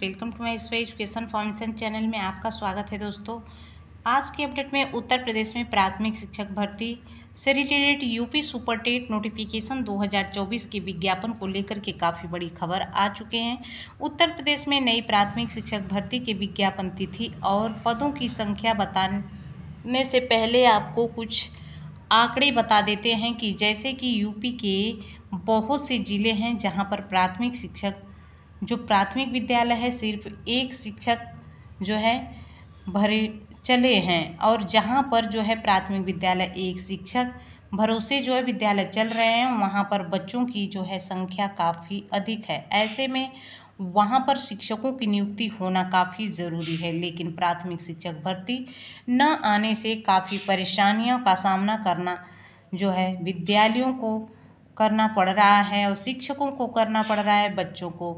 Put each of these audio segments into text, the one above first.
welcome to my स्वे education foundation channel में आपका स्वागत है दोस्तों आज के अपडेट में उत्तर प्रदेश में प्राथमिक शिक्षक भर्ती से related UP super TET notification 2024 के विज्ञापन को लेकर के काफ़ी बड़ी खबर आ चुके हैं उत्तर प्रदेश में नई प्राथमिक शिक्षक भर्ती के विज्ञापन तिथि और पदों की संख्या बताने से पहले आपको कुछ आंकड़े बता देते हैं कि जैसे कि यूपी के बहुत से ज़िले हैं जहाँ पर प्राथमिक शिक्षक जो प्राथमिक विद्यालय है सिर्फ एक शिक्षक जो है भरे चले हैं और जहाँ पर जो है प्राथमिक विद्यालय एक शिक्षक भरोसे जो है विद्यालय चल रहे हैं वहाँ पर बच्चों की जो है संख्या काफ़ी अधिक है ऐसे में वहाँ पर शिक्षकों की नियुक्ति होना काफ़ी ज़रूरी है लेकिन प्राथमिक शिक्षक भर्ती न आने से काफ़ी परेशानियों का सामना करना जो है विद्यालयों को करना पड़ रहा है और शिक्षकों को करना पड़ रहा है बच्चों को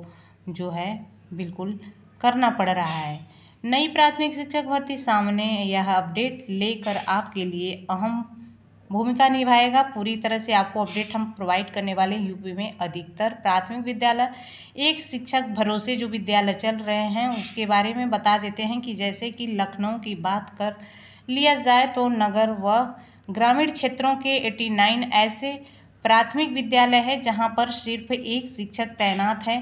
जो है बिल्कुल करना पड़ रहा है नई प्राथमिक शिक्षक भर्ती सामने यह अपडेट लेकर आपके लिए अहम भूमिका निभाएगा पूरी तरह से आपको अपडेट हम प्रोवाइड करने वाले यूपी में अधिकतर प्राथमिक विद्यालय एक शिक्षक भरोसे जो विद्यालय चल रहे हैं उसके बारे में बता देते हैं कि जैसे कि लखनऊ की बात कर लिया जाए तो नगर व ग्रामीण क्षेत्रों के 89 ऐसे प्राथमिक विद्यालय है जहां पर सिर्फ एक शिक्षक तैनात है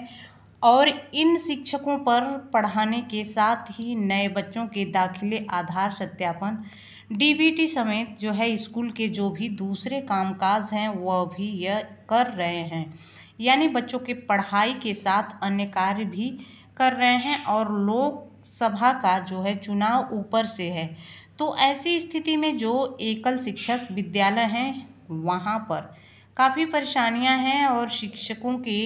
और इन शिक्षकों पर पढ़ाने के साथ ही नए बच्चों के दाखिले आधार सत्यापन डीबीटी समेत जो है स्कूल के जो भी दूसरे कामकाज हैं वह भी यह कर रहे हैं यानी बच्चों के पढ़ाई के साथ अन्य कार्य भी कर रहे हैं और लोकसभा का जो है चुनाव ऊपर से है तो ऐसी स्थिति में जो एकल शिक्षक विद्यालय हैं वहाँ पर काफ़ी परेशानियाँ हैं और शिक्षकों के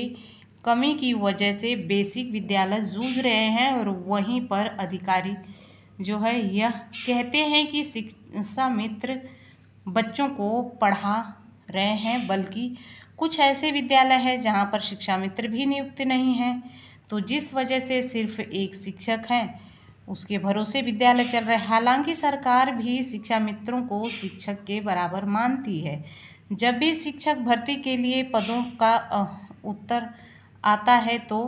कमी की वजह से बेसिक विद्यालय जूझ रहे हैं और वहीं पर अधिकारी जो है यह कहते हैं कि शिक्षा मित्र बच्चों को पढ़ा रहे हैं बल्कि कुछ ऐसे विद्यालय हैं जहां पर शिक्षा मित्र भी नियुक्त नहीं हैं तो जिस वजह से सिर्फ एक शिक्षक हैं उसके भरोसे विद्यालय चल रहे हालांकि सरकार भी शिक्षा मित्रों को शिक्षक के बराबर मानती है जब भी शिक्षक भर्ती के लिए पदों का उत्तर आता है तो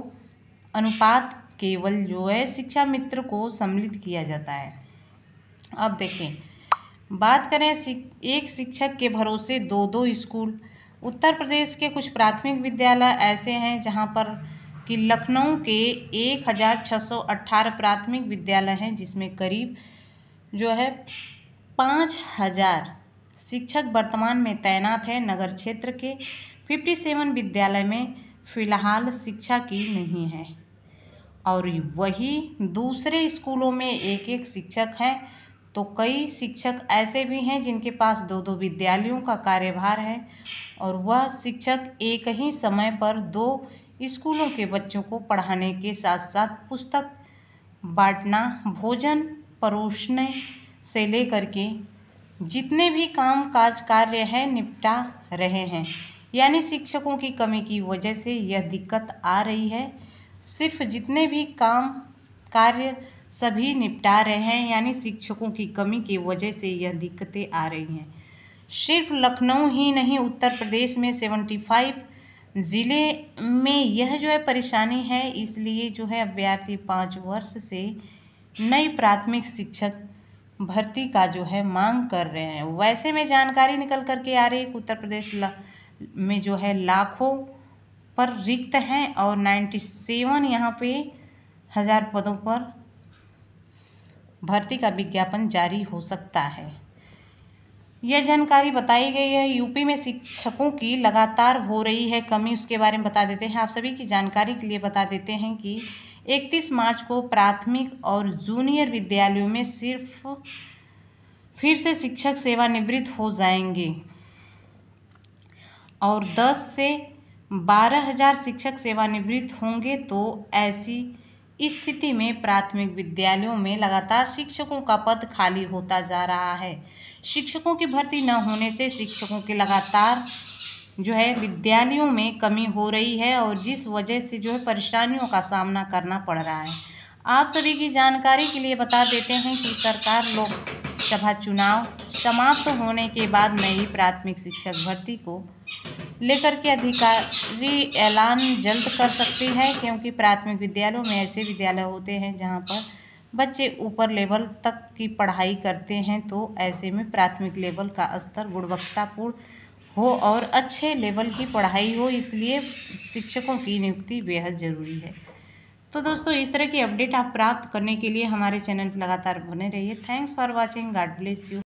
अनुपात केवल जो है शिक्षा मित्र को सम्मिलित किया जाता है अब देखें बात करें एक शिक्षक के भरोसे दो दो स्कूल उत्तर प्रदेश के कुछ प्राथमिक विद्यालय ऐसे हैं जहां पर कि लखनऊ के एक हज़ार छः सौ अट्ठारह प्राथमिक विद्यालय हैं जिसमें करीब जो है पाँच हज़ार शिक्षक वर्तमान में तैनात हैं नगर क्षेत्र के फिफ्टी सेवन विद्यालय में फ़िलहाल शिक्षा की नहीं है और वही दूसरे स्कूलों में एक एक शिक्षक हैं तो कई शिक्षक ऐसे भी हैं जिनके पास दो दो विद्यालयों का कार्यभार है और वह शिक्षक एक ही समय पर दो स्कूलों के बच्चों को पढ़ाने के साथ साथ पुस्तक बांटना भोजन परोसने से लेकर के जितने भी काम काज कार्य हैं निपटा रहे हैं यानी शिक्षकों की कमी की वजह से यह दिक्कत आ रही है सिर्फ जितने भी काम कार्य सभी निपटा रहे हैं यानी शिक्षकों की कमी की वजह से यह दिक्कतें आ रही हैं सिर्फ लखनऊ ही नहीं उत्तर प्रदेश में सेवेंटी फाइव ज़िले में यह जो है परेशानी है इसलिए जो है अभ्यर्थी पाँच वर्ष से नई प्राथमिक शिक्षक भर्ती का जो है मांग कर रहे हैं वैसे में जानकारी निकल करके आ रही है उत्तर प्रदेश में जो है लाखों पर रिक्त हैं और नाइन्टी सेवन यहाँ पे हज़ार पदों पर भर्ती का विज्ञापन जारी हो सकता है यह जानकारी बताई गई है यूपी में शिक्षकों की लगातार हो रही है कमी उसके बारे में बता देते हैं आप सभी की जानकारी के लिए बता देते हैं कि 31 मार्च को प्राथमिक और जूनियर विद्यालयों में सिर्फ फिर से शिक्षक सेवानिवृत्त हो जाएंगे और दस से बारह हज़ार शिक्षक सेवानिवृत्त होंगे तो ऐसी स्थिति में प्राथमिक विद्यालयों में लगातार शिक्षकों का पद खाली होता जा रहा है शिक्षकों की भर्ती न होने से शिक्षकों के लगातार जो है विद्यालयों में कमी हो रही है और जिस वजह से जो है परेशानियों का सामना करना पड़ रहा है आप सभी की जानकारी के लिए बता देते हैं कि सरकार लोकसभा चुनाव समाप्त होने के बाद नई प्राथमिक शिक्षक भर्ती को लेकर के अधिकारी ऐलान जल्द कर सकती है क्योंकि प्राथमिक विद्यालयों में ऐसे विद्यालय होते हैं जहाँ पर बच्चे ऊपर लेवल तक की पढ़ाई करते हैं तो ऐसे में प्राथमिक लेवल का स्तर गुणवत्तापूर्ण हो और अच्छे लेवल की पढ़ाई हो इसलिए शिक्षकों की नियुक्ति बेहद ज़रूरी है तो दोस्तों इस तरह की अपडेट आप प्राप्त करने के लिए हमारे चैनल पर लगातार बने रहिए thanks for watching God bless you